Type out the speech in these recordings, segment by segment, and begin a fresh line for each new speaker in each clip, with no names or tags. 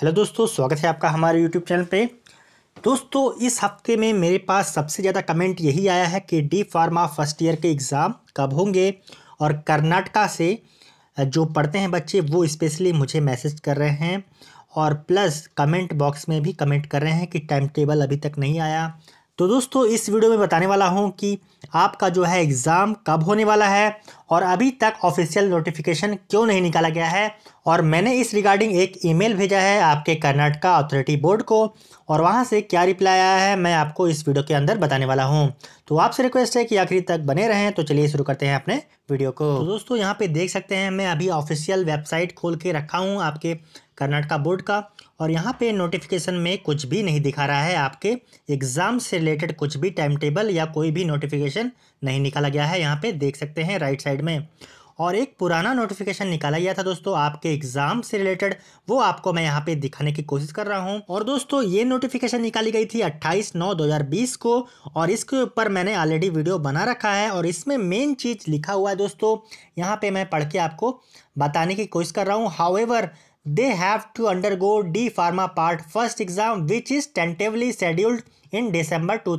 Hello दोस्तों स्वागत है आपका हमारे यूट्यूब चैनल पे दोस्तों इस हफ्ते में मेरे पास सबसे ज़्यादा कमेंट यही आया है कि डी फार्मा फर्स्ट ईयर के एग्ज़ाम कब होंगे और कर्नाटका से जो पढ़ते हैं बच्चे वो स्पेशली मुझे मैसेज कर रहे हैं और प्लस कमेंट बॉक्स में भी कमेंट कर रहे हैं कि टाइम टेबल अभी तक नहीं आया तो दोस्तों इस वीडियो में बताने वाला हूँ कि आपका जो है एग्ज़ाम कब होने वाला है और अभी तक ऑफिशियल नोटिफिकेशन क्यों नहीं निकाला गया है और मैंने इस रिगार्डिंग एक ईमेल भेजा है आपके कर्नाटका अथॉरिटी बोर्ड को और वहाँ से क्या रिप्लाई आया है मैं आपको इस वीडियो के अंदर बताने वाला हूँ तो आपसे रिक्वेस्ट है कि आखिरी तक बने रहें तो चलिए शुरू करते हैं अपने वीडियो को तो दोस्तों यहाँ पे देख सकते हैं मैं अभी ऑफिशियल वेबसाइट खोल के रखा हूँ आपके कर्नाटका बोर्ड का और यहाँ पे नोटिफिकेशन में कुछ भी नहीं दिखा रहा है आपके एग्ज़ाम से रिलेटेड कुछ भी टाइम टेबल या कोई भी नोटिफिकेशन नहीं निकाला गया है यहाँ पे देख सकते हैं राइट साइड में और एक पुराना नोटिफिकेशन निकाला गया था दोस्तों आपके एग्जाम से रिलेटेड वो आपको मैं यहाँ पे दिखाने की कोशिश कर रहा हूँ और दोस्तों ये नोटिफिकेशन निकाली गई थी 28 नौ 2020 को और इसके ऊपर मैंने ऑलरेडी वीडियो बना रखा है और इसमें मेन चीज लिखा हुआ है दोस्तों यहाँ पे मैं पढ़ के आपको बताने की कोशिश कर रहा हूँ however they have to undergo D pharma part first exam which is tentatively scheduled in December two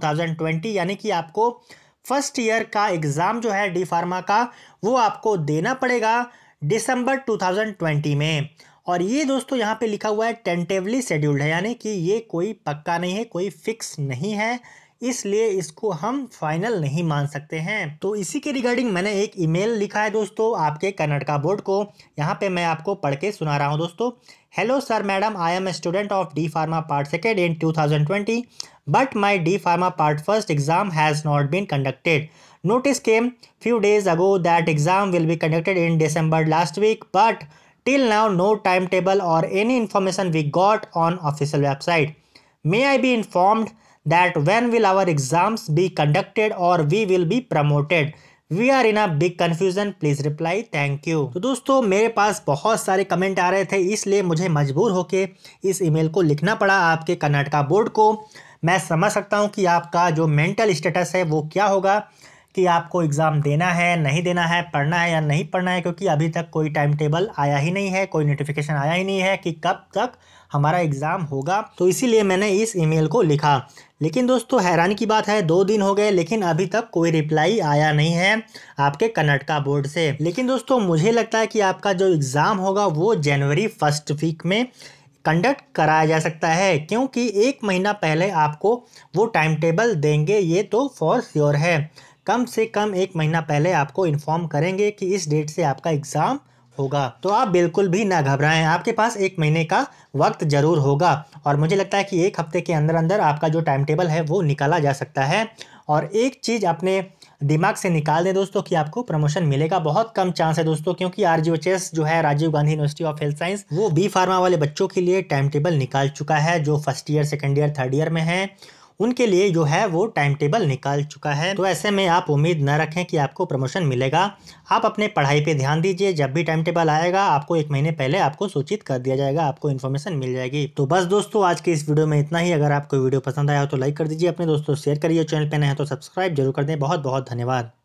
यानी कि आपको फर्स्ट ईयर का एग्ज़ाम जो है डी फार्मा का वो आपको देना पड़ेगा दिसंबर 2020 में और ये दोस्तों यहाँ पे लिखा हुआ है टेंटेवली शेड्यूल्ड है यानी कि ये कोई पक्का नहीं है कोई फिक्स नहीं है इसलिए इसको हम फाइनल नहीं मान सकते हैं तो इसी के रिगार्डिंग मैंने एक ईमेल लिखा है दोस्तों आपके कर्नाटका बोर्ड को यहाँ पे मैं आपको पढ़ के सुना रहा हूँ दोस्तों hello sir madam I am student of D pharma part second in 2020 but my D Pharma Part 1st exam has not been conducted. Notice came few days ago that exam will be conducted in December last week but till now no timetable or any information we got on official website. May I be informed that when will our exams be conducted or we will be promoted. We are in a big confusion please reply thank you तो दोस्तों मेरे पास बहुत सारे comment आ रहे थे इसलिए मुझे मजबूर होके इस ईमेल को लिखना पड़ा आपके कर्नाटका बोर्ड को मैं समझ सकता हूँ कि आपका जो मेंटल स्टेटस है वो क्या होगा कि आपको एग्ज़ाम देना है नहीं देना है पढ़ना है या नहीं पढ़ना है क्योंकि अभी तक कोई टाइम टेबल आया ही नहीं है कोई नोटिफिकेशन आया ही नहीं है कि कब तक हमारा एग्ज़ाम होगा तो इसीलिए मैंने इस ईमेल को लिखा लेकिन दोस्तों हैरानी की बात है दो दिन हो गए लेकिन अभी तक कोई रिप्लाई आया नहीं है आपके कर्नाटका बोर्ड से लेकिन दोस्तों मुझे लगता है कि आपका जो एग्ज़ाम होगा वो जनवरी फर्स्ट वीक में कंडक्ट कराया जा सकता है क्योंकि एक महीना पहले आपको वो टाइम टेबल देंगे ये तो फॉर श्योर है कम से कम एक महीना पहले आपको इन्फॉर्म करेंगे कि इस डेट से आपका एग्ज़ाम होगा तो आप बिल्कुल भी ना घबराएं आपके पास एक महीने का वक्त ज़रूर होगा और मुझे लगता है कि एक हफ्ते के अंदर अंदर आपका जो टाइम टेबल है वो निकाला जा सकता है और एक चीज़ अपने दिमाग से निकाल दें दोस्तों कि आपको प्रमोशन मिलेगा बहुत कम चांस है दोस्तों क्योंकि आर जो है Rajiv Gandhi university of health science वो बी फार्मा वाले बच्चों के लिए टाइम टेबल निकाल चुका है जो first year second year third year में है उनके लिए जो है वो टाइम टेबल निकाल चुका है तो ऐसे में आप उम्मीद न रखें कि आपको प्रमोशन मिलेगा आप अपने पढ़ाई पे ध्यान दीजिए जब भी टाइम टेबल आएगा आपको एक महीने पहले आपको सूचित कर दिया जाएगा आपको इन्फॉर्मेशन मिल जाएगी तो बस दोस्तों आज के इस वीडियो में इतना ही अगर आपको वीडियो पसंद आया हो तो लाइक कर दीजिए अपने दोस्तों शेयर करिए चैनल पर नए तो सब्सक्राइब जरूर कर दें बहुत बहुत धन्यवाद